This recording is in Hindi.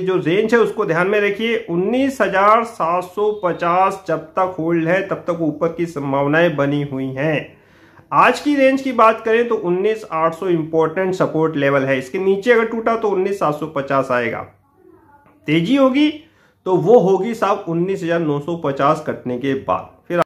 जो रेंज है उसको ध्यान में रखिए 19,750 जब तक होल्ड है तब तक ऊपर की संभावनाएं बनी हुई हैं आज की रेंज की बात करें तो 19,800 इंपॉर्टेंट सपोर्ट लेवल है इसके नीचे अगर टूटा तो 19,750 आएगा तेजी होगी तो वो होगी साहब 19,950 कटने के बाद फिर